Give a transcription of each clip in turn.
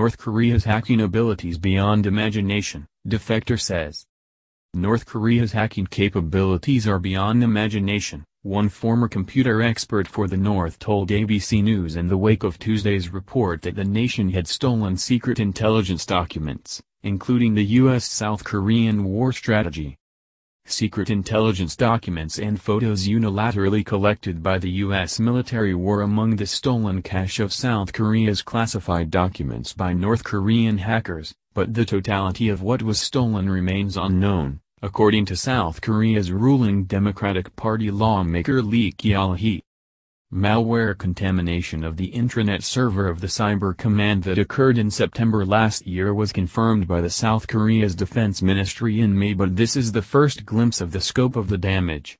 North Korea's hacking abilities beyond imagination, Defector says. North Korea's hacking capabilities are beyond imagination, one former computer expert for the North told ABC News in the wake of Tuesday's report that the nation had stolen secret intelligence documents, including the U.S.-South Korean war strategy secret intelligence documents and photos unilaterally collected by the U.S. military were among the stolen cache of South Korea's classified documents by North Korean hackers, but the totality of what was stolen remains unknown, according to South Korea's ruling Democratic Party lawmaker Lee Kyal-hee malware contamination of the intranet server of the Cyber Command that occurred in September last year was confirmed by the South Korea's defense ministry in May but this is the first glimpse of the scope of the damage.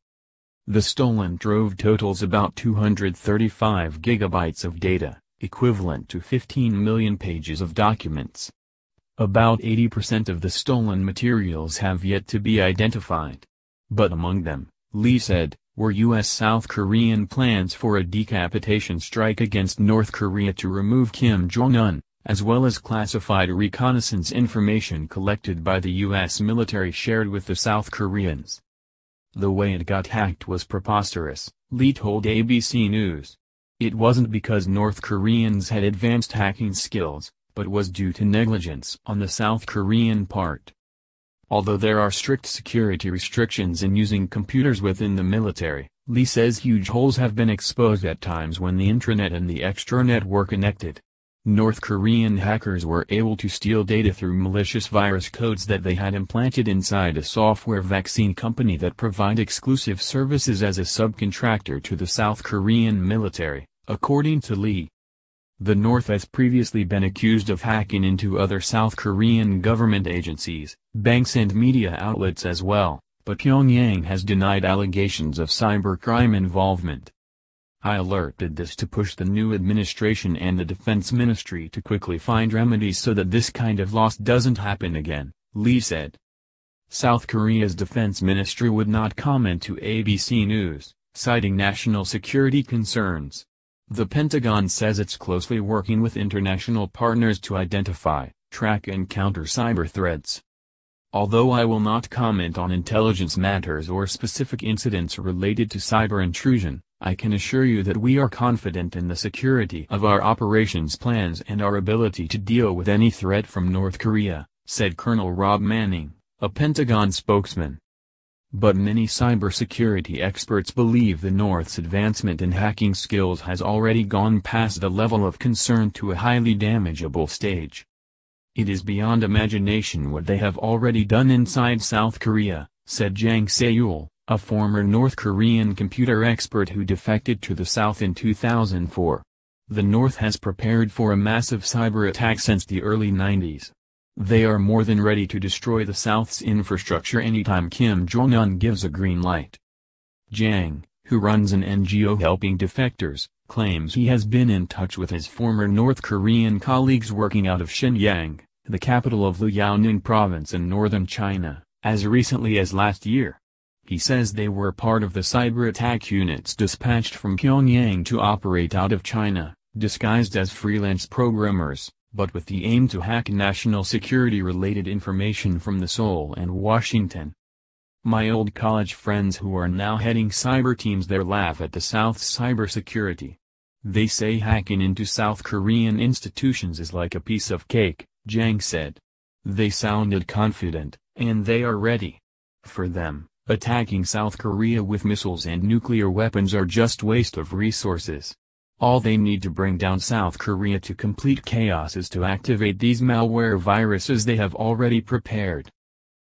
The stolen drove totals about 235 gigabytes of data, equivalent to 15 million pages of documents. About 80% of the stolen materials have yet to be identified. But among them, Lee said, were U.S. South Korean plans for a decapitation strike against North Korea to remove Kim Jong-un, as well as classified reconnaissance information collected by the U.S. military shared with the South Koreans. The way it got hacked was preposterous, Lee told ABC News. It wasn't because North Koreans had advanced hacking skills, but was due to negligence on the South Korean part. Although there are strict security restrictions in using computers within the military, Lee says huge holes have been exposed at times when the intranet and the extranet were connected. North Korean hackers were able to steal data through malicious virus codes that they had implanted inside a software vaccine company that provide exclusive services as a subcontractor to the South Korean military, according to Lee. The North has previously been accused of hacking into other South Korean government agencies, banks and media outlets as well, but Pyongyang has denied allegations of cybercrime involvement. I alerted this to push the new administration and the defense ministry to quickly find remedies so that this kind of loss doesn't happen again, Lee said. South Korea's defense ministry would not comment to ABC News, citing national security concerns. The Pentagon says it's closely working with international partners to identify, track and counter cyber threats. Although I will not comment on intelligence matters or specific incidents related to cyber intrusion, I can assure you that we are confident in the security of our operations plans and our ability to deal with any threat from North Korea, said Colonel Rob Manning, a Pentagon spokesman. But many cybersecurity experts believe the North's advancement in hacking skills has already gone past the level of concern to a highly damageable stage. It is beyond imagination what they have already done inside South Korea, said Jang Seul, a former North Korean computer expert who defected to the South in 2004. The North has prepared for a massive cyber attack since the early 90s. They are more than ready to destroy the South's infrastructure anytime Kim Jong-un gives a green light. Jang, who runs an NGO helping defectors, claims he has been in touch with his former North Korean colleagues working out of Shenyang, the capital of Liaoning province in northern China, as recently as last year. He says they were part of the cyber attack units dispatched from Pyongyang to operate out of China, disguised as freelance programmers but with the aim to hack national security-related information from the Seoul and Washington. My old college friends who are now heading cyber teams there laugh at the South's cybersecurity. They say hacking into South Korean institutions is like a piece of cake, Jang said. They sounded confident, and they are ready. For them, attacking South Korea with missiles and nuclear weapons are just waste of resources. All they need to bring down South Korea to complete chaos is to activate these malware viruses they have already prepared.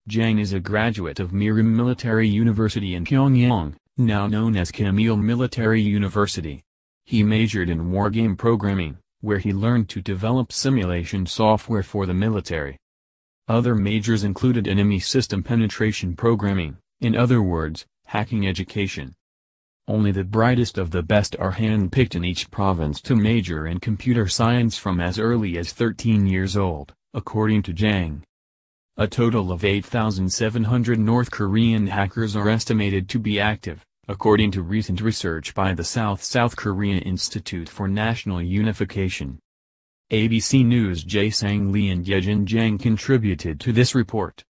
Jang is a graduate of Mirim Military University in Pyongyang, now known as Kim Il Military University. He majored in wargame programming, where he learned to develop simulation software for the military. Other majors included enemy system penetration programming, in other words, hacking education only the brightest of the best are handpicked in each province to major in computer science from as early as 13 years old, according to Jang. A total of 8,700 North Korean hackers are estimated to be active, according to recent research by the South-South Korea Institute for National Unification. ABC News Jae Sang Lee and Yejin Jang contributed to this report.